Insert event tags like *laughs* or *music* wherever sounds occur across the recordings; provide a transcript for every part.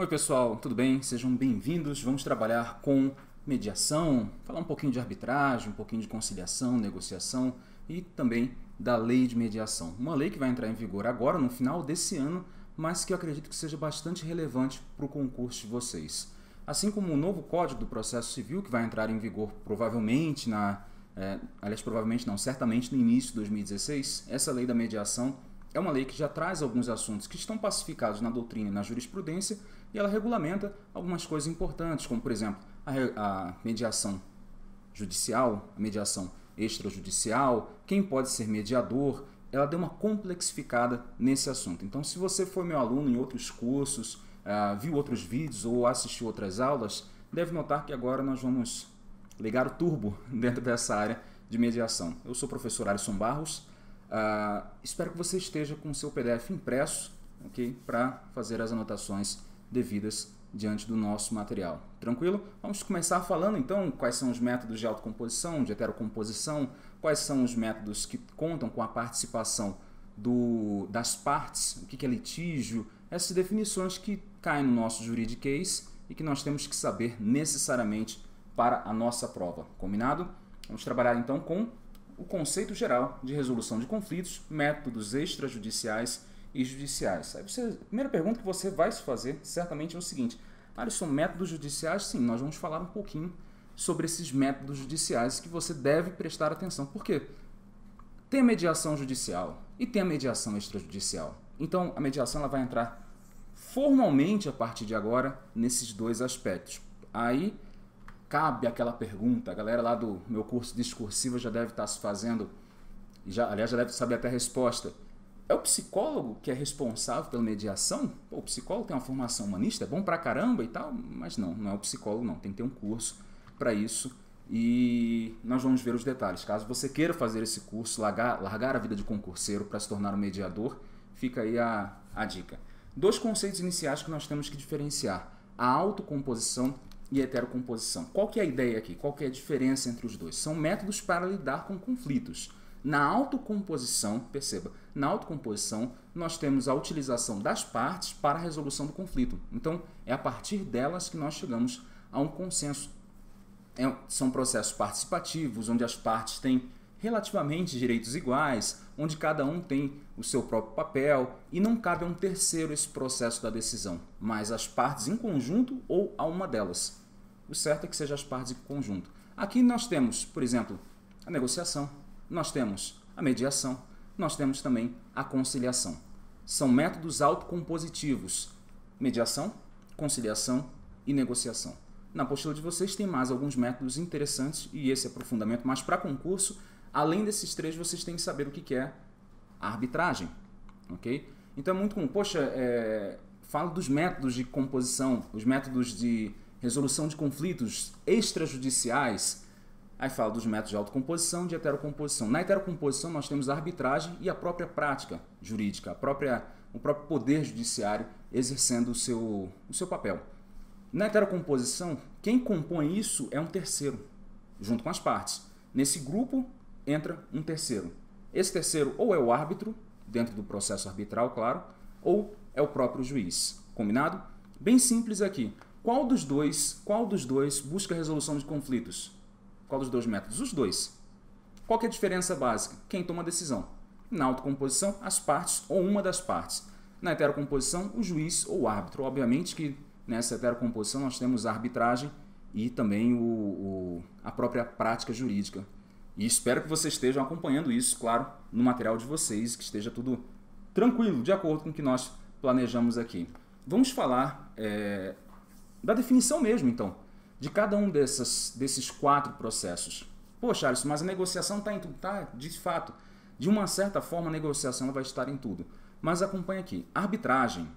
Oi, pessoal, tudo bem? Sejam bem-vindos. Vamos trabalhar com mediação, falar um pouquinho de arbitragem, um pouquinho de conciliação, negociação e também da lei de mediação. Uma lei que vai entrar em vigor agora, no final desse ano, mas que eu acredito que seja bastante relevante para o concurso de vocês. Assim como o novo Código do Processo Civil, que vai entrar em vigor provavelmente na. É, aliás, provavelmente não, certamente no início de 2016, essa lei da mediação é uma lei que já traz alguns assuntos que estão pacificados na doutrina e na jurisprudência, e ela regulamenta algumas coisas importantes, como por exemplo a, a mediação judicial, a mediação extrajudicial, quem pode ser mediador. Ela deu uma complexificada nesse assunto. Então, se você foi meu aluno em outros cursos, uh, viu outros vídeos ou assistiu outras aulas, deve notar que agora nós vamos ligar o turbo *laughs* dentro dessa área de mediação. Eu sou o professor Alisson Barros. Uh, espero que você esteja com o seu PDF impresso ok, para fazer as anotações devidas diante do nosso material. Tranquilo? Vamos começar falando então quais são os métodos de autocomposição, de heterocomposição, quais são os métodos que contam com a participação do, das partes, o que é litígio, essas definições que caem no nosso juridiquês e que nós temos que saber necessariamente para a nossa prova. Combinado? Vamos trabalhar então com o conceito geral de resolução de conflitos, métodos extrajudiciais e judiciais. Aí você, a primeira pergunta que você vai se fazer certamente é o seguinte: Alisson, métodos judiciais? Sim, nós vamos falar um pouquinho sobre esses métodos judiciais que você deve prestar atenção. Por quê? Tem a mediação judicial e tem a mediação extrajudicial. Então, a mediação ela vai entrar formalmente a partir de agora nesses dois aspectos. Aí cabe aquela pergunta, a galera lá do meu curso discursivo já deve estar se fazendo, já, aliás, já deve saber até a resposta. É o psicólogo que é responsável pela mediação? Pô, o psicólogo tem uma formação humanista, é bom pra caramba e tal, mas não, não é o psicólogo não, tem que ter um curso para isso e nós vamos ver os detalhes. Caso você queira fazer esse curso, largar, largar a vida de concurseiro para se tornar um mediador, fica aí a, a dica. Dois conceitos iniciais que nós temos que diferenciar: a autocomposição e a heterocomposição. Qual que é a ideia aqui? Qual que é a diferença entre os dois? São métodos para lidar com conflitos. Na autocomposição, perceba, na autocomposição nós temos a utilização das partes para a resolução do conflito. Então, é a partir delas que nós chegamos a um consenso. É, são processos participativos, onde as partes têm relativamente direitos iguais, onde cada um tem o seu próprio papel e não cabe a um terceiro esse processo da decisão, mas as partes em conjunto ou a uma delas. O certo é que sejam as partes em conjunto. Aqui nós temos, por exemplo, a negociação, nós temos a mediação, nós temos também a conciliação. São métodos autocompositivos: mediação, conciliação e negociação. Na apostila de vocês tem mais alguns métodos interessantes e esse aprofundamento, mas para concurso, além desses três, vocês têm que saber o que é a arbitragem. ok? Então é muito comum, poxa, é, falo dos métodos de composição, os métodos de resolução de conflitos extrajudiciais, Aí fala dos métodos de autocomposição, de heterocomposição. Na heterocomposição nós temos a arbitragem e a própria prática jurídica, a própria, o próprio poder judiciário exercendo o seu, o seu papel. Na heterocomposição, quem compõe isso é um terceiro, junto com as partes. Nesse grupo entra um terceiro. Esse terceiro ou é o árbitro, dentro do processo arbitral, claro, ou é o próprio juiz. Combinado? Bem simples aqui. Qual dos dois, qual dos dois busca a resolução de conflitos? Qual dos dois métodos? Os dois. Qual é a diferença básica? Quem toma a decisão. Na autocomposição, as partes ou uma das partes. Na heterocomposição, o juiz ou o árbitro. Obviamente que nessa heterocomposição nós temos a arbitragem e também o, o, a própria prática jurídica. E espero que vocês estejam acompanhando isso, claro, no material de vocês, que esteja tudo tranquilo, de acordo com o que nós planejamos aqui. Vamos falar é, da definição mesmo, então de cada um dessas, desses quatro processos. Poxa, Alisson, mas a negociação está em tudo. Tá, de fato. De uma certa forma, a negociação vai estar em tudo. Mas acompanha aqui. Arbitragem.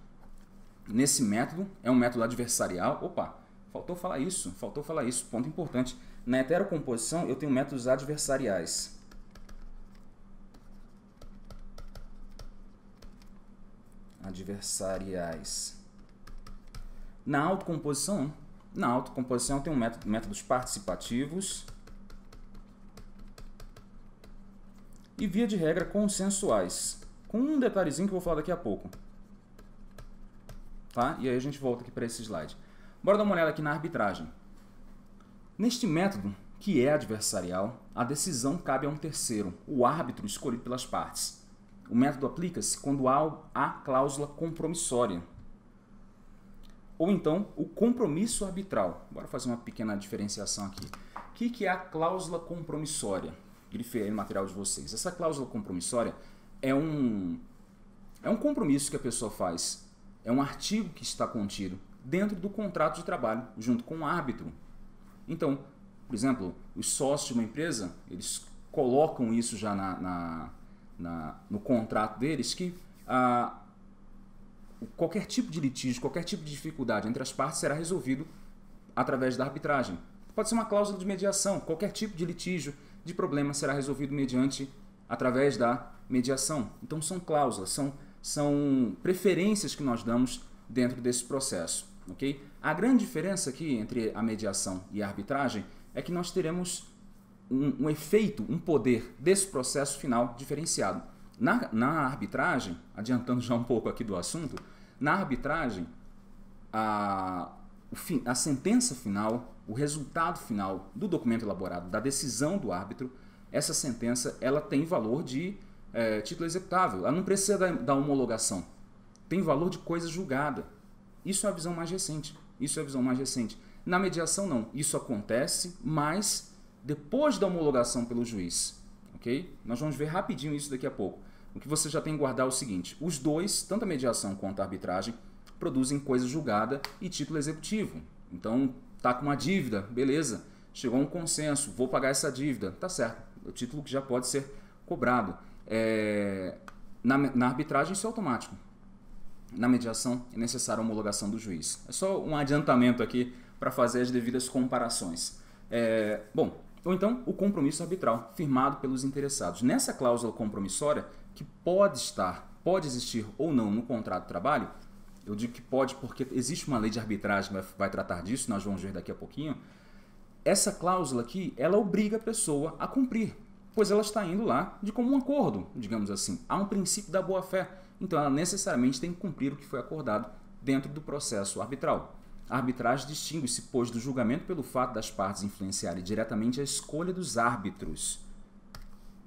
Nesse método, é um método adversarial. Opa, faltou falar isso. Faltou falar isso. Ponto importante. Na heterocomposição, eu tenho métodos adversariais. Adversariais. Na autocomposição, na autocomposição tem um método, métodos participativos e via de regra consensuais, com um detalhezinho que eu vou falar daqui a pouco. Tá? E aí a gente volta aqui para esse slide. Bora dar uma olhada aqui na arbitragem. Neste método, que é adversarial, a decisão cabe a um terceiro, o árbitro escolhido pelas partes. O método aplica-se quando há a cláusula compromissória, ou então o compromisso arbitral. Bora fazer uma pequena diferenciação aqui. O que, que é a cláusula compromissória? Grifei aí no material de vocês. Essa cláusula compromissória é um, é um compromisso que a pessoa faz, é um artigo que está contido dentro do contrato de trabalho, junto com o árbitro. Então, por exemplo, os sócios de uma empresa, eles colocam isso já na, na, na no contrato deles que a, ah, qualquer tipo de litígio, qualquer tipo de dificuldade entre as partes será resolvido através da arbitragem. Pode ser uma cláusula de mediação, qualquer tipo de litígio, de problema será resolvido mediante através da mediação. Então são cláusulas, são são preferências que nós damos dentro desse processo, OK? A grande diferença aqui entre a mediação e a arbitragem é que nós teremos um, um efeito, um poder desse processo final diferenciado. Na, na, arbitragem, adiantando já um pouco aqui do assunto, na arbitragem, a, a sentença final, o resultado final do documento elaborado, da decisão do árbitro, essa sentença ela tem valor de é, título executável. Ela não precisa da, da homologação. Tem valor de coisa julgada. Isso é a visão mais recente. Isso é a visão mais recente. Na mediação, não. Isso acontece, mas depois da homologação pelo juiz. Ok? Nós vamos ver rapidinho isso daqui a pouco o que você já tem que guardar é o seguinte: os dois, tanto a mediação quanto a arbitragem, produzem coisa julgada e título executivo. Então, tá com uma dívida, beleza. Chegou a um consenso, vou pagar essa dívida, tá certo. É o título que já pode ser cobrado. É... Na, na arbitragem, isso é automático. Na mediação, é necessária a homologação do juiz. É só um adiantamento aqui para fazer as devidas comparações. É... Bom, ou então o compromisso arbitral, firmado pelos interessados. Nessa cláusula compromissória, que pode estar, pode existir ou não no contrato de trabalho, eu digo que pode porque existe uma lei de arbitragem que vai tratar disso, nós vamos ver daqui a pouquinho. Essa cláusula aqui, ela obriga a pessoa a cumprir, pois ela está indo lá de comum acordo, digamos assim. Há um princípio da boa-fé, então ela necessariamente tem que cumprir o que foi acordado dentro do processo arbitral. A arbitragem distingue-se, pois, do julgamento pelo fato das partes influenciarem diretamente a escolha dos árbitros.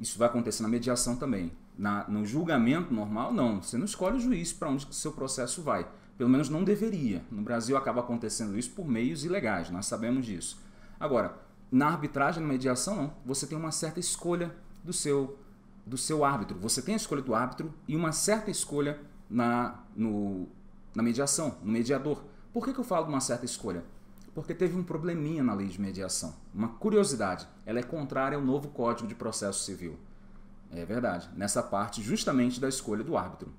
Isso vai acontecer na mediação também. Na, no julgamento normal, não. Você não escolhe o juiz para onde seu processo vai. Pelo menos não deveria. No Brasil acaba acontecendo isso por meios ilegais, nós sabemos disso. Agora, na arbitragem, na mediação, não. Você tem uma certa escolha do seu, do seu árbitro. Você tem a escolha do árbitro e uma certa escolha na, no, na mediação, no mediador. Por que, que eu falo de uma certa escolha? Porque teve um probleminha na lei de mediação. Uma curiosidade. Ela é contrária ao novo Código de Processo Civil. É verdade. Nessa parte, justamente da escolha do árbitro.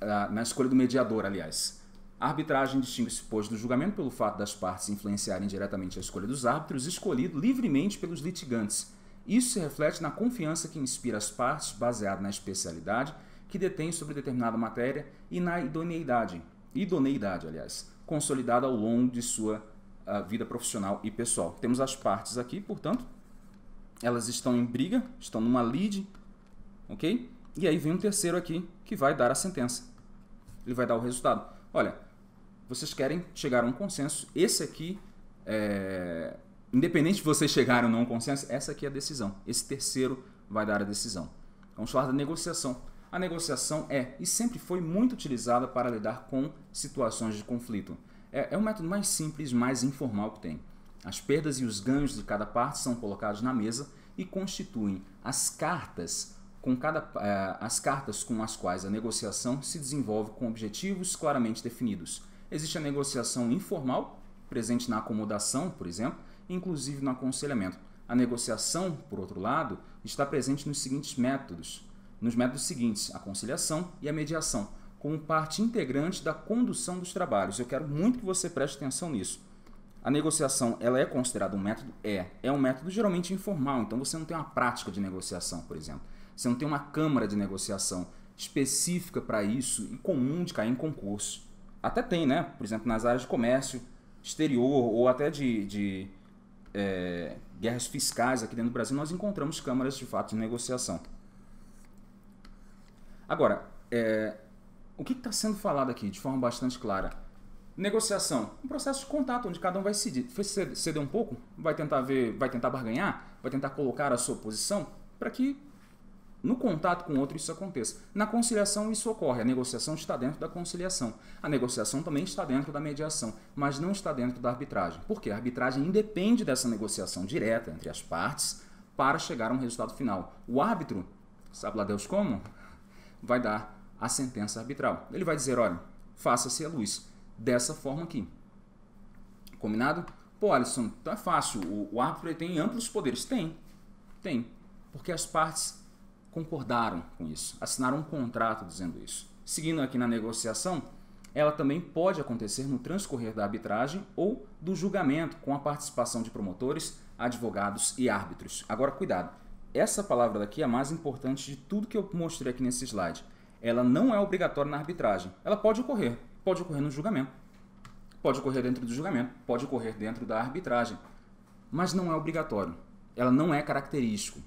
Ah, na escolha do mediador, aliás. A arbitragem distingue-se, pois, do julgamento pelo fato das partes influenciarem diretamente a escolha dos árbitros, escolhido livremente pelos litigantes. Isso se reflete na confiança que inspira as partes, baseada na especialidade que detém sobre determinada matéria e na idoneidade, idoneidade, aliás, consolidada ao longo de sua uh, vida profissional e pessoal. Temos as partes aqui, portanto, elas estão em briga, estão numa lide, ok? E aí vem um terceiro aqui que vai dar a sentença. Ele vai dar o resultado. Olha, vocês querem chegar a um consenso. Esse aqui, é... independente de vocês chegarem ou não a um consenso, essa aqui é a decisão. Esse terceiro vai dar a decisão. Então, vamos falar da negociação. A negociação é e sempre foi muito utilizada para lidar com situações de conflito. É, é o método mais simples, mais informal que tem. As perdas e os ganhos de cada parte são colocados na mesa e constituem as cartas com cada, eh, as cartas com as quais a negociação se desenvolve com objetivos claramente definidos. Existe a negociação informal, presente na acomodação, por exemplo, inclusive no aconselhamento. A negociação, por outro lado, está presente nos seguintes métodos, nos métodos seguintes, a conciliação e a mediação, como parte integrante da condução dos trabalhos. Eu quero muito que você preste atenção nisso. A negociação, ela é considerada um método? É. É um método geralmente informal, então você não tem uma prática de negociação, por exemplo. Você não tem uma câmara de negociação específica para isso e comum de cair em concurso. Até tem, né? Por exemplo, nas áreas de comércio exterior ou até de, de é, guerras fiscais aqui dentro do Brasil, nós encontramos câmaras de fato de negociação. Agora, é, o que está sendo falado aqui de forma bastante clara? Negociação, um processo de contato onde cada um vai ceder, ceder um pouco, vai tentar ver, vai tentar barganhar, vai tentar colocar a sua posição para que no contato com o outro isso aconteça. Na conciliação isso ocorre, a negociação está dentro da conciliação. A negociação também está dentro da mediação, mas não está dentro da arbitragem. Porque a arbitragem independe dessa negociação direta entre as partes para chegar a um resultado final. O árbitro, sabe lá Deus como, vai dar a sentença arbitral. Ele vai dizer, olha, faça-se a luz dessa forma aqui. Combinado? Pô, Alisson, então é fácil. O, o árbitro tem amplos poderes. Tem, tem. Porque as partes concordaram com isso, assinaram um contrato dizendo isso. Seguindo aqui na negociação, ela também pode acontecer no transcorrer da arbitragem ou do julgamento com a participação de promotores, advogados e árbitros. Agora, cuidado, essa palavra daqui é a mais importante de tudo que eu mostrei aqui nesse slide. Ela não é obrigatória na arbitragem, ela pode ocorrer, pode ocorrer no julgamento, pode ocorrer dentro do julgamento, pode ocorrer dentro da arbitragem, mas não é obrigatório. Ela não é característico.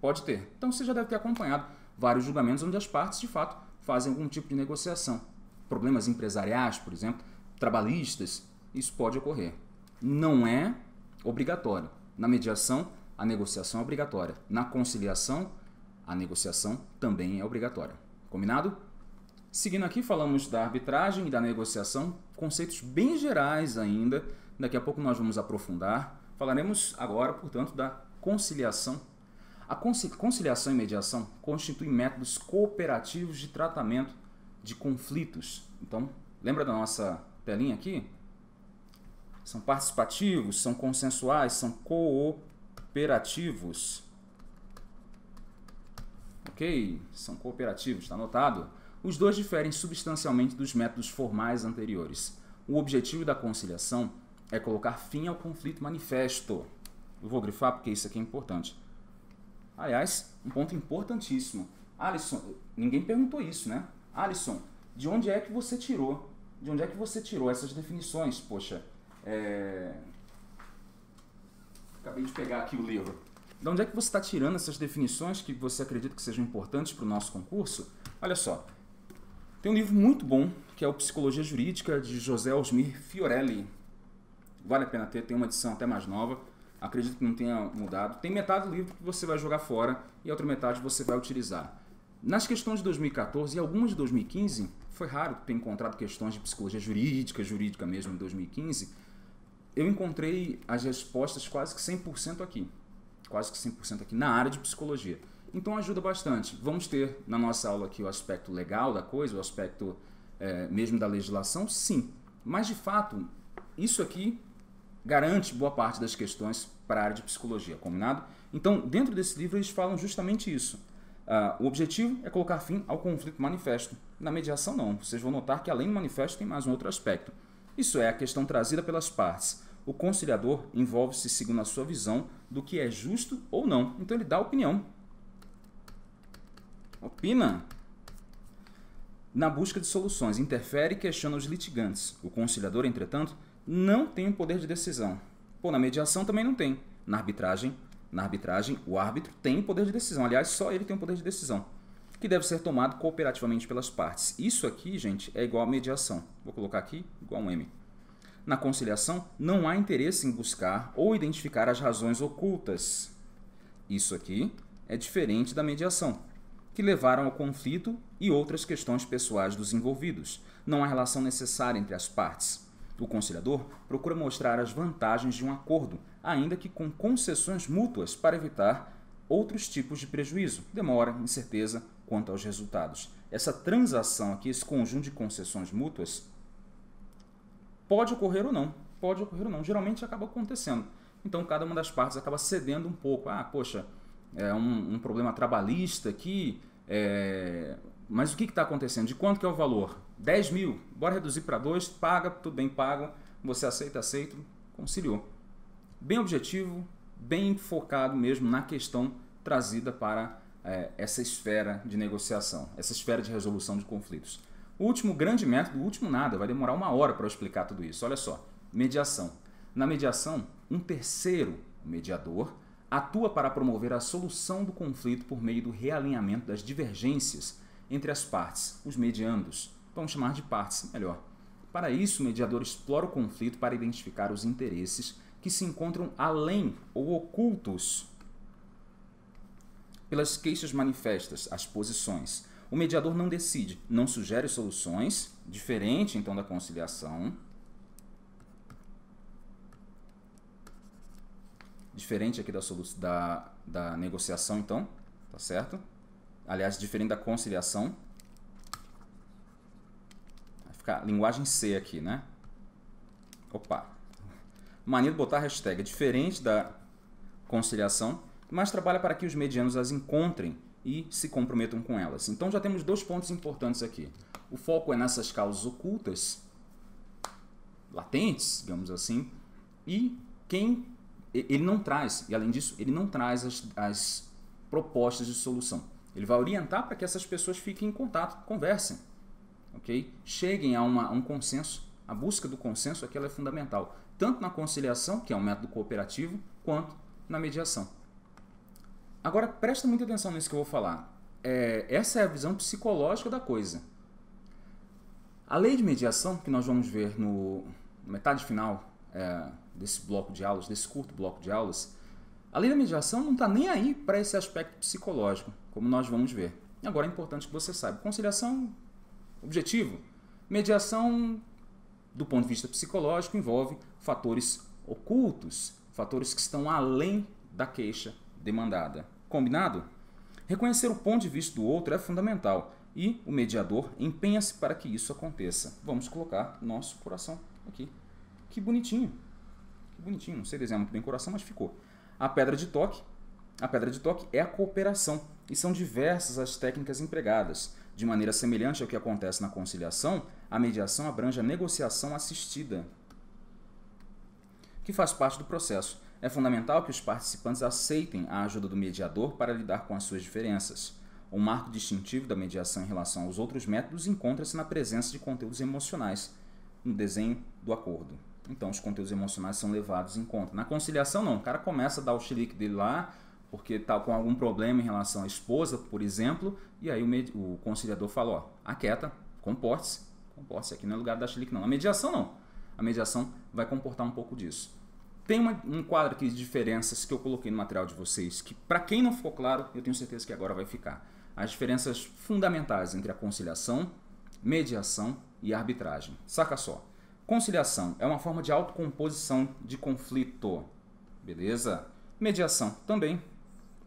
Pode ter. Então você já deve ter acompanhado vários julgamentos onde as partes, de fato, fazem algum tipo de negociação. Problemas empresariais, por exemplo, trabalhistas, isso pode ocorrer. Não é obrigatório. Na mediação, a negociação é obrigatória. Na conciliação, a negociação também é obrigatória. Combinado? Seguindo aqui, falamos da arbitragem e da negociação, conceitos bem gerais ainda. Daqui a pouco nós vamos aprofundar. Falaremos agora, portanto, da conciliação. A conciliação e mediação constituem métodos cooperativos de tratamento de conflitos. Então, lembra da nossa telinha aqui? São participativos, são consensuais, são cooperativos. Ok? São cooperativos, está anotado? Os dois diferem substancialmente dos métodos formais anteriores. O objetivo da conciliação é colocar fim ao conflito manifesto. Eu vou grifar porque isso aqui é importante. Aliás, um ponto importantíssimo. Alisson, ninguém perguntou isso, né? Alisson, de onde é que você tirou? De onde é que você tirou essas definições? Poxa, é... acabei de pegar aqui o livro. De onde é que você está tirando essas definições que você acredita que sejam importantes para o nosso concurso? Olha só, tem um livro muito bom, que é o Psicologia Jurídica, de José Osmir Fiorelli. Vale a pena ter, tem uma edição até mais nova. Acredito que não tenha mudado. Tem metade do livro que você vai jogar fora e a outra metade você vai utilizar. Nas questões de 2014 e algumas de 2015, foi raro ter encontrado questões de psicologia jurídica, jurídica mesmo, em 2015. Eu encontrei as respostas quase que 100% aqui. Quase que 100% aqui na área de psicologia. Então ajuda bastante. Vamos ter na nossa aula aqui o aspecto legal da coisa, o aspecto é, mesmo da legislação, sim. Mas de fato, isso aqui garante boa parte das questões para a área de psicologia, combinado? Então, dentro desse livro, eles falam justamente isso. Uh, o objetivo é colocar fim ao conflito manifesto. Na mediação, não. Vocês vão notar que, além do manifesto, tem mais um outro aspecto. Isso é a questão trazida pelas partes. O conciliador envolve-se segundo a sua visão do que é justo ou não. Então, ele dá opinião Opina na busca de soluções, interfere e questiona os litigantes. O conciliador, entretanto, não tem o poder de decisão. Pô, na mediação também não tem. Na arbitragem, na arbitragem, o árbitro tem poder de decisão. Aliás, só ele tem o poder de decisão, que deve ser tomado cooperativamente pelas partes. Isso aqui, gente, é igual à mediação. Vou colocar aqui igual a um M. Na conciliação, não há interesse em buscar ou identificar as razões ocultas. Isso aqui é diferente da mediação que levaram ao conflito e outras questões pessoais dos envolvidos. Não há relação necessária entre as partes. O conciliador procura mostrar as vantagens de um acordo, ainda que com concessões mútuas para evitar outros tipos de prejuízo, demora, incerteza quanto aos resultados. Essa transação aqui, esse conjunto de concessões mútuas, pode ocorrer ou não. Pode ocorrer ou não. Geralmente acaba acontecendo. Então cada uma das partes acaba cedendo um pouco. Ah, poxa, é um, um problema trabalhista aqui, é, mas o que está acontecendo? De quanto que é o valor? 10 mil, bora reduzir para 2, paga, tudo bem, paga, você aceita, aceito, conciliou. Bem objetivo, bem focado mesmo na questão trazida para é, essa esfera de negociação, essa esfera de resolução de conflitos. O último grande método, o último nada, vai demorar uma hora para eu explicar tudo isso. Olha só, mediação. Na mediação, um terceiro, o mediador, atua para promover a solução do conflito por meio do realinhamento das divergências entre as partes, os mediandos. Vamos chamar de partes, melhor. Para isso, o mediador explora o conflito para identificar os interesses que se encontram além ou ocultos pelas queixas manifestas, as posições. O mediador não decide, não sugere soluções, diferente então da conciliação, diferente aqui da, da, da negociação, então, tá certo? Aliás, diferente da conciliação. Vai ficar linguagem C aqui, né? Opa! Maneiro de botar hashtag. É diferente da conciliação, mas trabalha para que os medianos as encontrem e se comprometam com elas. Então já temos dois pontos importantes aqui. O foco é nessas causas ocultas, latentes, digamos assim, e quem ele não traz, e além disso, ele não traz as, as propostas de solução. Ele vai orientar para que essas pessoas fiquem em contato, conversem, ok? Cheguem a, uma, a um consenso. A busca do consenso aqui é fundamental, tanto na conciliação, que é um método cooperativo, quanto na mediação. Agora, presta muita atenção nisso que eu vou falar. É, essa é a visão psicológica da coisa. A lei de mediação, que nós vamos ver no, no metade final é, desse bloco de aulas, desse curto bloco de aulas, a lei da mediação não está nem aí para esse aspecto psicológico, como nós vamos ver. Agora é importante que você saiba. Conciliação, objetivo. Mediação, do ponto de vista psicológico, envolve fatores ocultos, fatores que estão além da queixa demandada. Combinado? Reconhecer o ponto de vista do outro é fundamental e o mediador empenha-se para que isso aconteça. Vamos colocar nosso coração aqui que bonitinho. Que bonitinho. Não sei desenhar muito bem o coração, mas ficou. A pedra de toque. A pedra de toque é a cooperação. E são diversas as técnicas empregadas. De maneira semelhante ao que acontece na conciliação, a mediação abrange a negociação assistida, que faz parte do processo. É fundamental que os participantes aceitem a ajuda do mediador para lidar com as suas diferenças. O marco distintivo da mediação em relação aos outros métodos encontra-se na presença de conteúdos emocionais, no desenho do acordo. Então os conteúdos emocionais são levados em conta. Na conciliação não, o cara começa a dar o chilique dele lá, porque está com algum problema em relação à esposa, por exemplo, e aí o, o conciliador fala, ó, aquieta, comporte-se, comporte-se, aqui não é lugar da chilique não. A mediação não, a mediação vai comportar um pouco disso. Tem uma, um quadro aqui de diferenças que eu coloquei no material de vocês, que para quem não ficou claro, eu tenho certeza que agora vai ficar. As diferenças fundamentais entre a conciliação, mediação e arbitragem. Saca só. Conciliação é uma forma de autocomposição de conflito. Beleza? Mediação também.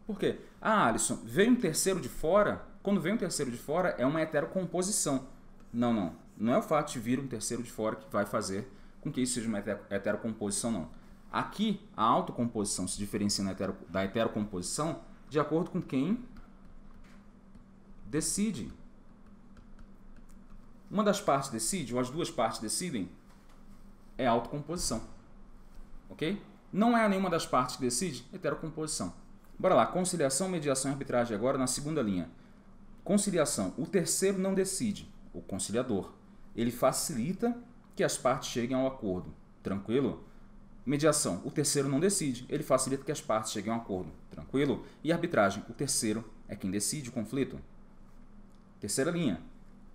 Por quê? Ah, Alisson, veio um terceiro de fora? Quando vem um terceiro de fora, é uma heterocomposição. Não, não. Não é o fato de vir um terceiro de fora que vai fazer com que isso seja uma heterocomposição, não. Aqui, a autocomposição se diferencia da heterocomposição de acordo com quem decide. Uma das partes decide, ou as duas partes decidem, é autocomposição. Ok? Não é nenhuma das partes que decide, é heterocomposição. Bora lá, conciliação, mediação e arbitragem agora na segunda linha. Conciliação, o terceiro não decide, o conciliador. Ele facilita que as partes cheguem ao acordo. Tranquilo? Mediação, o terceiro não decide, ele facilita que as partes cheguem a um acordo. Tranquilo? E arbitragem, o terceiro é quem decide o conflito. Terceira linha,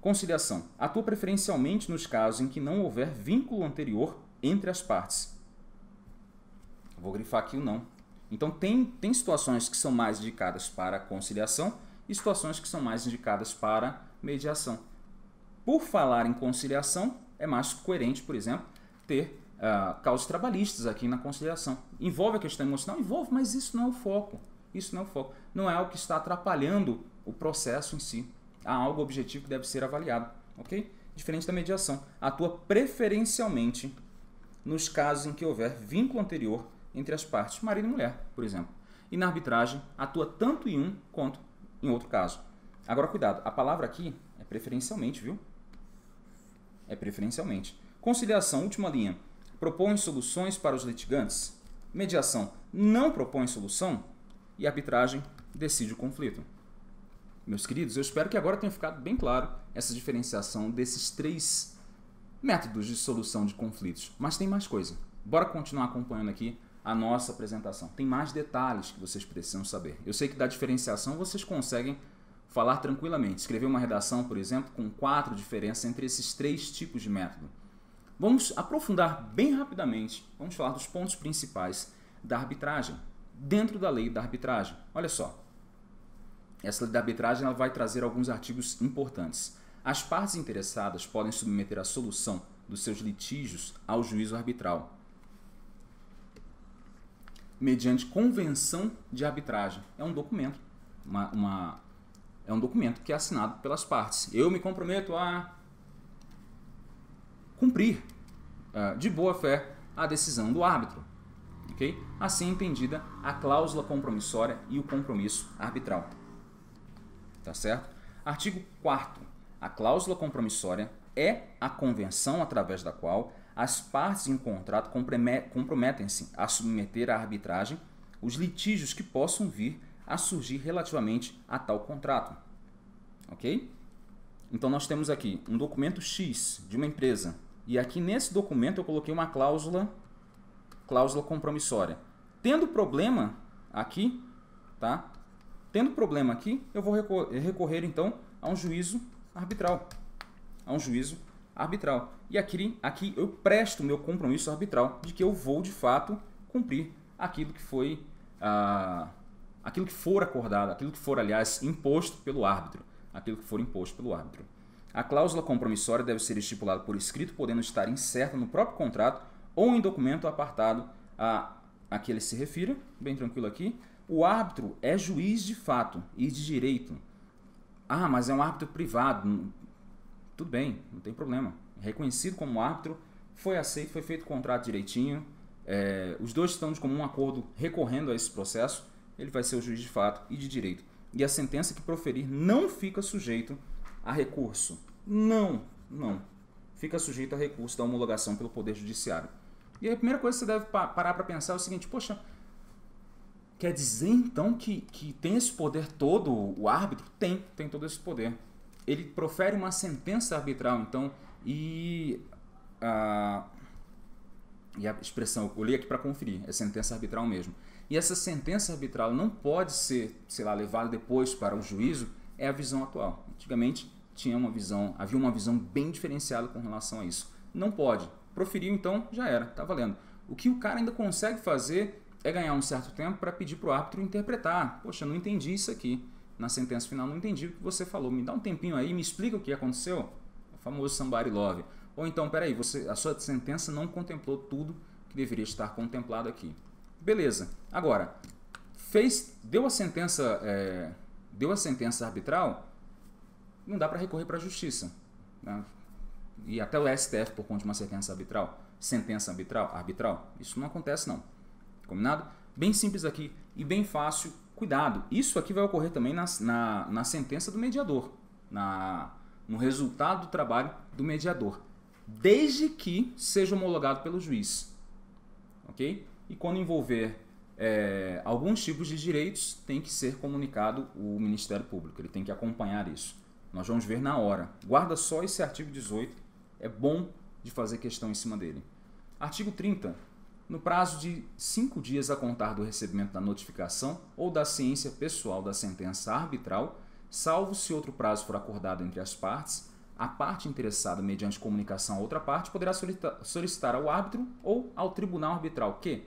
Conciliação. Atua preferencialmente nos casos em que não houver vínculo anterior entre as partes. Vou grifar aqui o não. Então, tem, tem situações que são mais indicadas para conciliação e situações que são mais indicadas para mediação. Por falar em conciliação, é mais coerente, por exemplo, ter uh, causas trabalhistas aqui na conciliação. Envolve a questão emocional? Envolve, mas isso não é o foco. Isso não é o foco. Não é o que está atrapalhando o processo em si a algo objetivo que deve ser avaliado, ok? Diferente da mediação, atua preferencialmente nos casos em que houver vínculo anterior entre as partes, marido e mulher, por exemplo. E na arbitragem, atua tanto em um quanto em outro caso. Agora, cuidado, a palavra aqui é preferencialmente, viu? É preferencialmente. Conciliação, última linha. Propõe soluções para os litigantes. Mediação não propõe solução. E arbitragem decide o conflito meus queridos, eu espero que agora tenha ficado bem claro essa diferenciação desses três métodos de solução de conflitos. Mas tem mais coisa. Bora continuar acompanhando aqui a nossa apresentação. Tem mais detalhes que vocês precisam saber. Eu sei que da diferenciação vocês conseguem falar tranquilamente. Escrever uma redação, por exemplo, com quatro diferenças entre esses três tipos de método. Vamos aprofundar bem rapidamente. Vamos falar dos pontos principais da arbitragem, dentro da lei da arbitragem. Olha só. Essa lei da arbitragem ela vai trazer alguns artigos importantes. As partes interessadas podem submeter a solução dos seus litígios ao juízo arbitral, mediante convenção de arbitragem. É um documento, uma, uma, é um documento que é assinado pelas partes. Eu me comprometo a cumprir uh, de boa fé a decisão do árbitro. ok? Assim entendida a cláusula compromissória e o compromisso arbitral tá certo? Artigo 4 A cláusula compromissória é a convenção através da qual as partes em um contrato comprometem-se a submeter à arbitragem os litígios que possam vir a surgir relativamente a tal contrato. OK? Então nós temos aqui um documento X de uma empresa e aqui nesse documento eu coloquei uma cláusula cláusula compromissória. Tendo problema aqui, tá? Tendo problema aqui, eu vou recorrer então a um juízo arbitral. A um juízo arbitral. E aqui, aqui eu presto meu compromisso arbitral de que eu vou de fato cumprir aquilo que foi ah, aquilo que for acordado, aquilo que for aliás imposto pelo árbitro, aquilo que for imposto pelo árbitro. A cláusula compromissória deve ser estipulada por escrito, podendo estar incerta no próprio contrato ou em documento apartado a, a que ele se refira, bem tranquilo aqui, o árbitro é juiz de fato e de direito. Ah, mas é um árbitro privado. Hum, tudo bem, não tem problema. Reconhecido como árbitro, foi aceito, foi feito o contrato direitinho. É, os dois estão de comum acordo recorrendo a esse processo. Ele vai ser o juiz de fato e de direito. E a sentença que proferir não fica sujeito a recurso. Não, não. Fica sujeito a recurso da homologação pelo Poder Judiciário. E a primeira coisa que você deve parar para pensar é o seguinte: poxa, Quer dizer, então, que, que tem esse poder todo, o árbitro? Tem, tem todo esse poder. Ele profere uma sentença arbitral, então, e. e a expressão, eu li aqui para conferir, é sentença arbitral mesmo. E essa sentença arbitral não pode ser, sei lá, levada depois para o juízo, é a visão atual. Antigamente tinha uma visão, havia uma visão bem diferenciada com relação a isso. Não pode. Proferiu então, já era, tá valendo. O que o cara ainda consegue fazer é ganhar um certo tempo para pedir para o árbitro interpretar. Poxa, não entendi isso aqui. Na sentença final, não entendi o que você falou. Me dá um tempinho aí, me explica o que aconteceu. O famoso somebody love. Ou então, peraí, você, a sua sentença não contemplou tudo que deveria estar contemplado aqui. Beleza. Agora, fez, deu a sentença, é, deu a sentença arbitral, não dá para recorrer para a justiça. Né? E até o STF por conta de uma sentença arbitral, sentença arbitral, arbitral, isso não acontece não. Combinado? Bem simples aqui e bem fácil. Cuidado, isso aqui vai ocorrer também na, na, na sentença do mediador, na, no resultado do trabalho do mediador, desde que seja homologado pelo juiz. Ok? E quando envolver é, alguns tipos de direitos tem que ser comunicado o Ministério Público, ele tem que acompanhar isso. Nós vamos ver na hora. Guarda só esse artigo 18, é bom de fazer questão em cima dele. Artigo 30 no prazo de cinco dias a contar do recebimento da notificação ou da ciência pessoal da sentença arbitral, salvo se outro prazo for acordado entre as partes, a parte interessada, mediante comunicação a outra parte, poderá solicitar ao árbitro ou ao tribunal arbitral que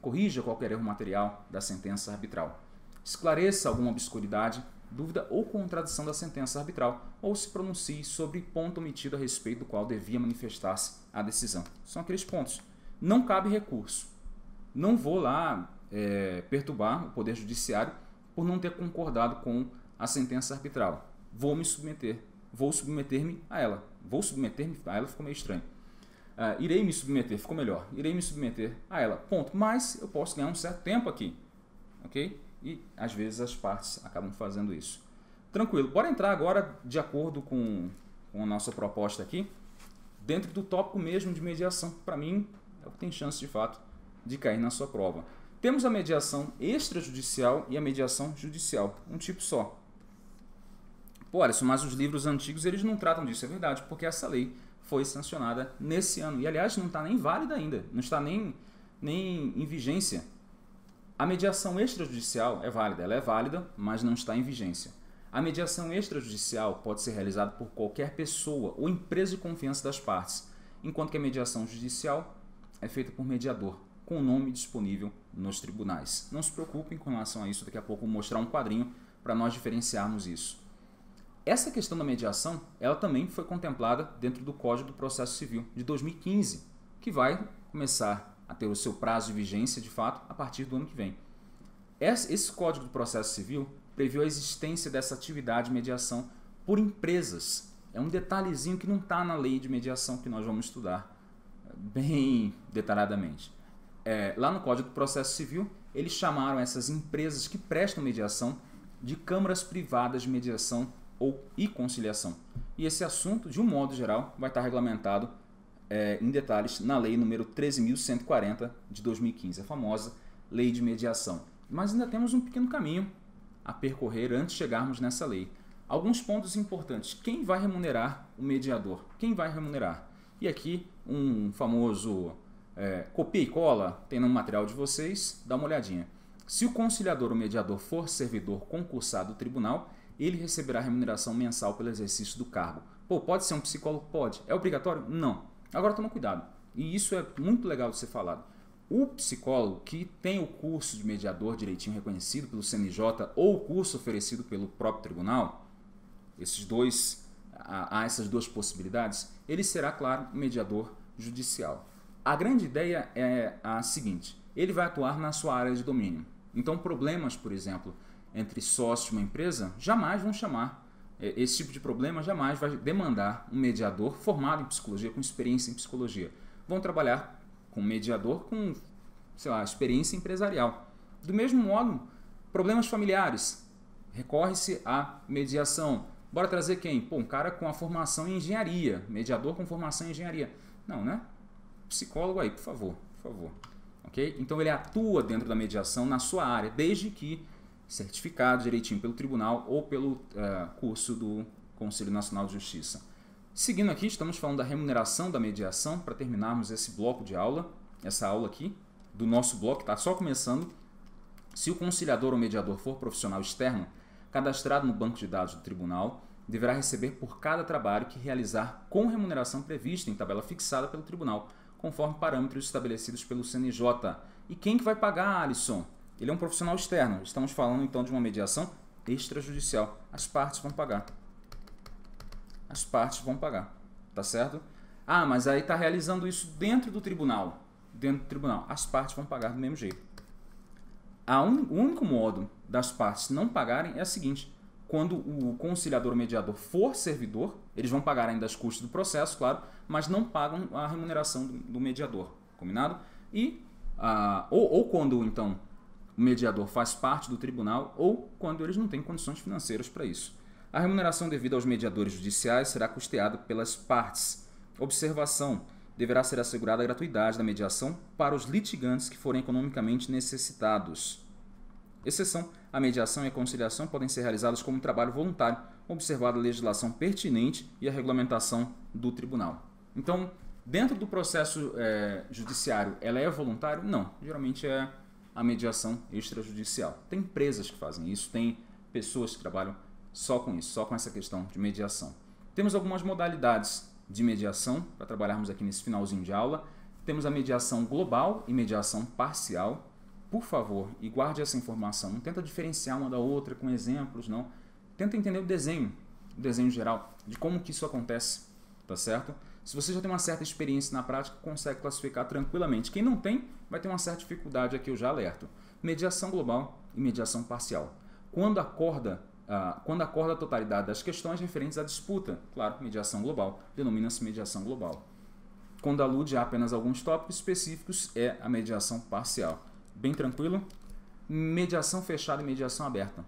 corrija qualquer erro material da sentença arbitral, esclareça alguma obscuridade, dúvida ou contradição da sentença arbitral, ou se pronuncie sobre ponto omitido a respeito do qual devia manifestar-se a decisão. São aqueles pontos não cabe recurso. Não vou lá é, perturbar o Poder Judiciário por não ter concordado com a sentença arbitral. Vou me submeter. Vou submeter-me a ela. Vou submeter-me a ela, ficou meio estranho. Uh, irei me submeter, ficou melhor. Irei me submeter a ela. Ponto. Mas eu posso ganhar um certo tempo aqui. Ok? E às vezes as partes acabam fazendo isso. Tranquilo. Bora entrar agora de acordo com, com a nossa proposta aqui. Dentro do tópico mesmo de mediação, para mim, é o que tem chance de fato de cair na sua prova. Temos a mediação extrajudicial e a mediação judicial, um tipo só. Pô, Alisson, mas os livros antigos eles não tratam disso, é verdade, porque essa lei foi sancionada nesse ano. E aliás, não está nem válida ainda, não está nem, nem em vigência. A mediação extrajudicial é válida, ela é válida, mas não está em vigência. A mediação extrajudicial pode ser realizada por qualquer pessoa ou empresa de confiança das partes, enquanto que a mediação judicial é feita por mediador, com o nome disponível nos tribunais. Não se preocupem com relação a isso, daqui a pouco vou mostrar um quadrinho para nós diferenciarmos isso. Essa questão da mediação, ela também foi contemplada dentro do Código do Processo Civil de 2015, que vai começar a ter o seu prazo de vigência, de fato, a partir do ano que vem. Esse Código do Processo Civil previu a existência dessa atividade de mediação por empresas. É um detalhezinho que não está na lei de mediação que nós vamos estudar bem detalhadamente. É, lá no Código do Processo Civil, eles chamaram essas empresas que prestam mediação de câmaras privadas de mediação ou e conciliação. E esse assunto, de um modo geral, vai estar regulamentado é, em detalhes na Lei número 13.140 de 2015, a famosa Lei de Mediação. Mas ainda temos um pequeno caminho a percorrer antes de chegarmos nessa lei. Alguns pontos importantes. Quem vai remunerar o mediador? Quem vai remunerar? E aqui um famoso é, copia e cola tem no material de vocês, dá uma olhadinha. Se o conciliador ou mediador for servidor concursado do tribunal, ele receberá remuneração mensal pelo exercício do cargo. Pô, pode ser um psicólogo? Pode. É obrigatório? Não. Agora toma cuidado. E isso é muito legal de ser falado. O psicólogo que tem o curso de mediador direitinho reconhecido pelo CNJ ou o curso oferecido pelo próprio tribunal, esses dois a, a essas duas possibilidades, ele será, claro, mediador judicial. A grande ideia é a seguinte: ele vai atuar na sua área de domínio. Então, problemas, por exemplo, entre sócios de uma empresa jamais vão chamar. É, esse tipo de problema jamais vai demandar um mediador formado em psicologia, com experiência em psicologia. Vão trabalhar com um mediador com, sei lá, experiência empresarial. Do mesmo modo, problemas familiares. Recorre-se à mediação. Bora trazer quem? Pô, um cara com a formação em engenharia, mediador com formação em engenharia. Não, né? Psicólogo aí, por favor, por favor. Ok? Então ele atua dentro da mediação na sua área, desde que certificado direitinho pelo tribunal ou pelo uh, curso do Conselho Nacional de Justiça. Seguindo aqui, estamos falando da remuneração da mediação para terminarmos esse bloco de aula, essa aula aqui, do nosso bloco, está só começando. Se o conciliador ou mediador for profissional externo, cadastrado no banco de dados do tribunal, deverá receber por cada trabalho que realizar com remuneração prevista em tabela fixada pelo tribunal, conforme parâmetros estabelecidos pelo CNJ. E quem que vai pagar, Alisson? Ele é um profissional externo. Estamos falando então de uma mediação extrajudicial. As partes vão pagar. As partes vão pagar, tá certo? Ah, mas aí está realizando isso dentro do tribunal. Dentro do tribunal. As partes vão pagar do mesmo jeito. A um O único modo das partes não pagarem é a seguinte: quando o conciliador mediador for servidor, eles vão pagar ainda as custas do processo, claro, mas não pagam a remuneração do, mediador, combinado? E ah, ou, ou quando então o mediador faz parte do tribunal, ou quando eles não têm condições financeiras para isso. A remuneração devida aos mediadores judiciais será custeada pelas partes. Observação: deverá ser assegurada a gratuidade da mediação para os litigantes que forem economicamente necessitados. Exceção, a mediação e a conciliação podem ser realizadas como trabalho voluntário, observada a legislação pertinente e a regulamentação do tribunal. Então, dentro do processo é, judiciário, ela é voluntária? Não, geralmente é a mediação extrajudicial. Tem empresas que fazem isso, tem pessoas que trabalham só com isso, só com essa questão de mediação. Temos algumas modalidades de mediação para trabalharmos aqui nesse finalzinho de aula. Temos a mediação global e mediação parcial. Por favor, e guarde essa informação. Não tenta diferenciar uma da outra com exemplos, não. Tenta entender o desenho, o desenho geral, de como que isso acontece, tá certo? Se você já tem uma certa experiência na prática, consegue classificar tranquilamente. Quem não tem, vai ter uma certa dificuldade aqui, eu já alerto. Mediação global e mediação parcial. Quando acorda Uh, quando acorda a totalidade das questões referentes à disputa, claro, mediação global, denomina-se mediação global. Quando alude a apenas alguns tópicos específicos, é a mediação parcial bem tranquilo. Mediação fechada e mediação aberta.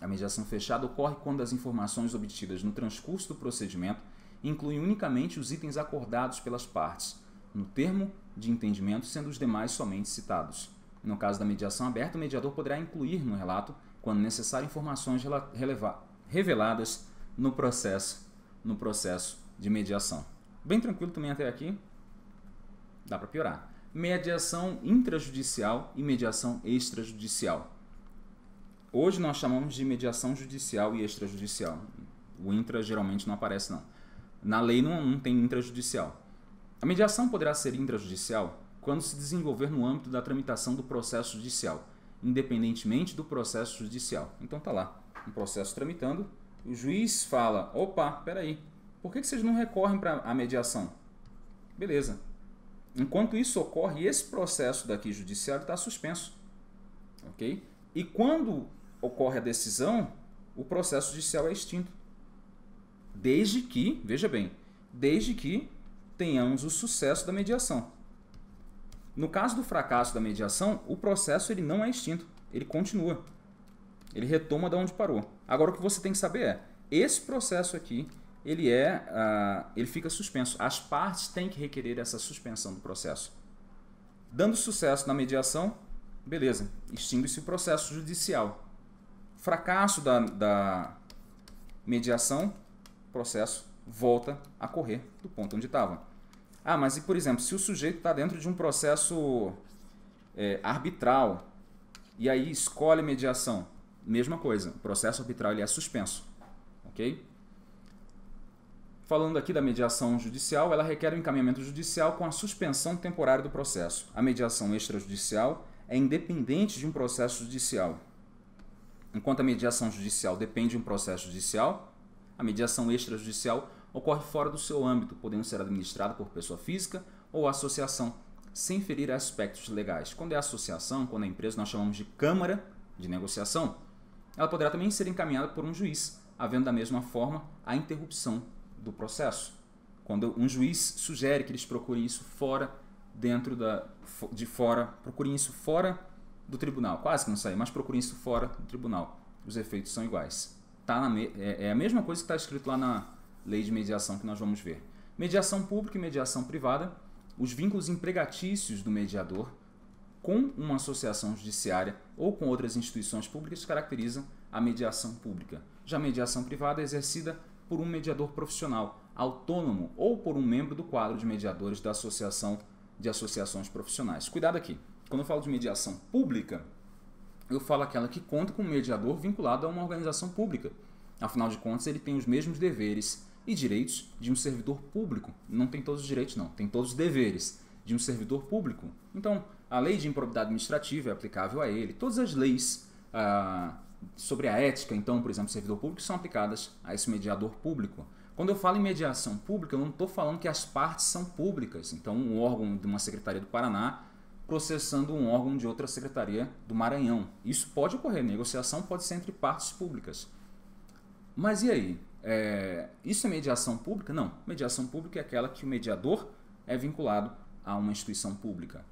A mediação fechada ocorre quando as informações obtidas no transcurso do procedimento incluem unicamente os itens acordados pelas partes, no termo de entendimento, sendo os demais somente citados. No caso da mediação aberta, o mediador poderá incluir no relato, quando necessário, informações reveladas no processo, no processo de mediação. Bem tranquilo também até aqui. Dá para piorar mediação intrajudicial e mediação extrajudicial. Hoje nós chamamos de mediação judicial e extrajudicial. O intra geralmente não aparece não. Na lei não, não tem intrajudicial. A mediação poderá ser intrajudicial quando se desenvolver no âmbito da tramitação do processo judicial, independentemente do processo judicial. Então tá lá, um processo tramitando, o juiz fala: "Opa, peraí, por que, que vocês não recorrem para a mediação?" Beleza, Enquanto isso ocorre, esse processo daqui judiciário está suspenso. Ok? E quando ocorre a decisão, o processo judicial é extinto. Desde que, veja bem, desde que tenhamos o sucesso da mediação. No caso do fracasso da mediação, o processo ele não é extinto, ele continua. Ele retoma de onde parou. Agora o que você tem que saber é, esse processo aqui ele é, uh, ele fica suspenso. As partes têm que requerer essa suspensão do processo. Dando sucesso na mediação, beleza, extingue-se o processo judicial. Fracasso da, da mediação, processo volta a correr do ponto onde estava. Ah, mas e por exemplo, se o sujeito está dentro de um processo é, arbitral e aí escolhe mediação, mesma coisa, o processo arbitral ele é suspenso, ok? Falando aqui da mediação judicial, ela requer o encaminhamento judicial com a suspensão temporária do processo. A mediação extrajudicial é independente de um processo judicial. Enquanto a mediação judicial depende de um processo judicial, a mediação extrajudicial ocorre fora do seu âmbito, podendo ser administrada por pessoa física ou associação, sem ferir aspectos legais. Quando é associação, quando é empresa, nós chamamos de Câmara de Negociação. Ela poderá também ser encaminhada por um juiz, havendo da mesma forma a interrupção do processo. Quando um juiz sugere que eles procurem isso fora, dentro da, de fora, procurem isso fora do tribunal. Quase que não saiu, mas procurem isso fora do tribunal. Os efeitos são iguais. Tá na me, é, é a mesma coisa que está escrito lá na lei de mediação que nós vamos ver. Mediação pública e mediação privada, os vínculos empregatícios do mediador com uma associação judiciária ou com outras instituições públicas caracterizam a mediação pública. Já a mediação privada é exercida por um mediador profissional, autônomo ou por um membro do quadro de mediadores da Associação de Associações Profissionais. Cuidado aqui. Quando eu falo de mediação pública, eu falo aquela que conta com um mediador vinculado a uma organização pública. Afinal de contas, ele tem os mesmos deveres e direitos de um servidor público. Não tem todos os direitos, não, tem todos os deveres de um servidor público. Então, a lei de improbidade administrativa é aplicável a ele. Todas as leis ah, sobre a ética, então, por exemplo, servidor público, são aplicadas a esse mediador público. Quando eu falo em mediação pública, eu não estou falando que as partes são públicas. Então, um órgão de uma secretaria do Paraná processando um órgão de outra secretaria do Maranhão. Isso pode ocorrer, negociação pode ser entre partes públicas. Mas e aí? É, isso é mediação pública? Não. Mediação pública é aquela que o mediador é vinculado a uma instituição pública.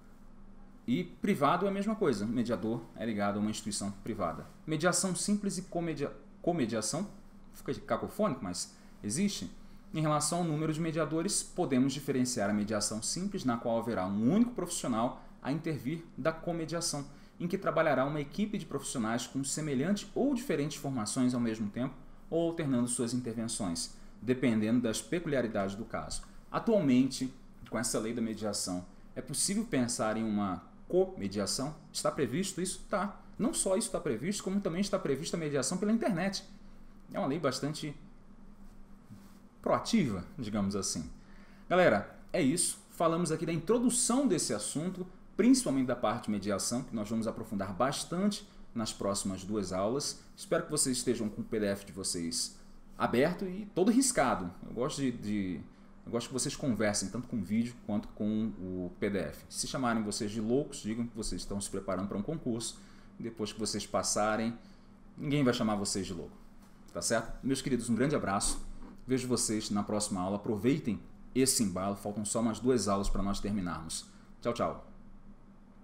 E privado é a mesma coisa. Mediador é ligado a uma instituição privada. Mediação simples e comedia comediação, fica cacofônico, mas existe. Em relação ao número de mediadores, podemos diferenciar a mediação simples, na qual haverá um único profissional a intervir, da comediação, em que trabalhará uma equipe de profissionais com semelhante ou diferentes formações ao mesmo tempo ou alternando suas intervenções, dependendo das peculiaridades do caso. Atualmente, com essa lei da mediação, é possível pensar em uma comediação. Está previsto isso? Tá. Não só isso está previsto, como também está prevista a mediação pela internet. É uma lei bastante proativa, digamos assim. Galera, é isso. Falamos aqui da introdução desse assunto, principalmente da parte de mediação, que nós vamos aprofundar bastante nas próximas duas aulas. Espero que vocês estejam com o PDF de vocês aberto e todo riscado. Eu gosto de, de eu gosto que vocês conversem tanto com o vídeo quanto com o PDF. Se chamarem vocês de loucos, digam que vocês estão se preparando para um concurso. Depois que vocês passarem, ninguém vai chamar vocês de louco. Tá certo? Meus queridos, um grande abraço. Vejo vocês na próxima aula. Aproveitem esse embalo. Faltam só mais duas aulas para nós terminarmos. Tchau, tchau.